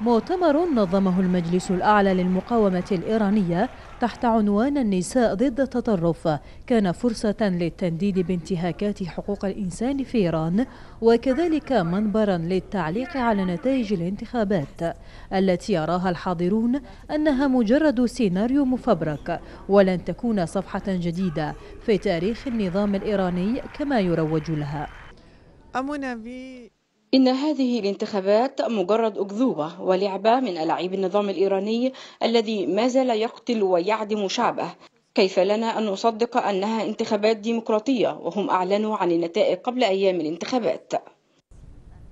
مؤتمر نظمه المجلس الأعلى للمقاومة الإيرانية تحت عنوان النساء ضد التطرف كان فرصة للتنديد بانتهاكات حقوق الإنسان في إيران وكذلك منبرا للتعليق على نتائج الانتخابات التي يراها الحاضرون أنها مجرد سيناريو مفبرك ولن تكون صفحة جديدة في تاريخ النظام الإيراني كما يروج لها إن هذه الانتخابات مجرد أكذوبة ولعبة من ألاعيب النظام الإيراني الذي ما زال يقتل ويعدم شعبه كيف لنا أن نصدق أنها انتخابات ديمقراطية وهم أعلنوا عن النتائج قبل أيام الانتخابات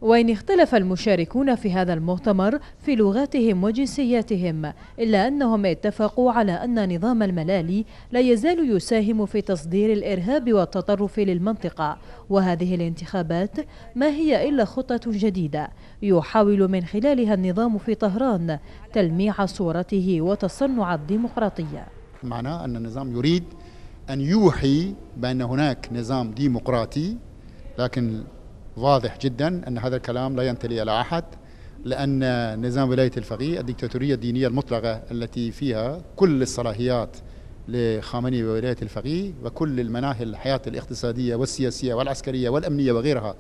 وإن اختلف المشاركون في هذا المؤتمر في لغاتهم وجنسياتهم إلا أنهم اتفقوا على أن نظام الملالي لا يزال يساهم في تصدير الإرهاب والتطرف للمنطقة وهذه الانتخابات ما هي إلا خطة جديدة يحاول من خلالها النظام في طهران تلميع صورته وتصنع الديمقراطية معناه أن النظام يريد أن يوحي بأن هناك نظام ديمقراطي لكن واضح جدا أن هذا الكلام لا ينتلي إلى أحد لأن نظام ولاية الفقيه الدكتاتورية الدينية المطلقة التي فيها كل الصلاحيات لخامنئي وولاية الفقيه وكل المناهل الحياة الاقتصادية والسياسية والعسكرية والأمنية وغيرها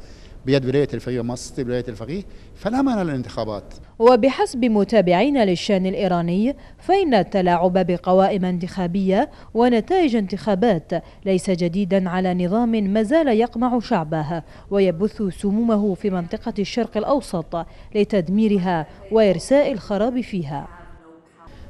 بيد ولايه الفقيه مصر ولايه الفقيه فلا مانع للانتخابات. وبحسب متابعين للشان الايراني فان التلاعب بقوائم انتخابيه ونتائج انتخابات ليس جديدا على نظام ما زال يقمع شعبه ويبث سمومه في منطقه الشرق الاوسط لتدميرها وارساء الخراب فيها.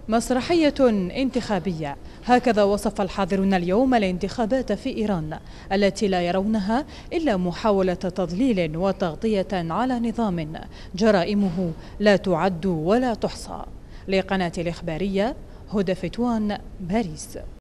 مسرحية انتخابية هكذا وصف الحاضرون اليوم الانتخابات في إيران التي لا يرونها إلا محاولة تضليل وتغطية على نظام جرائمه لا تعد ولا تحصى لقناة الإخبارية هدى فتوان باريس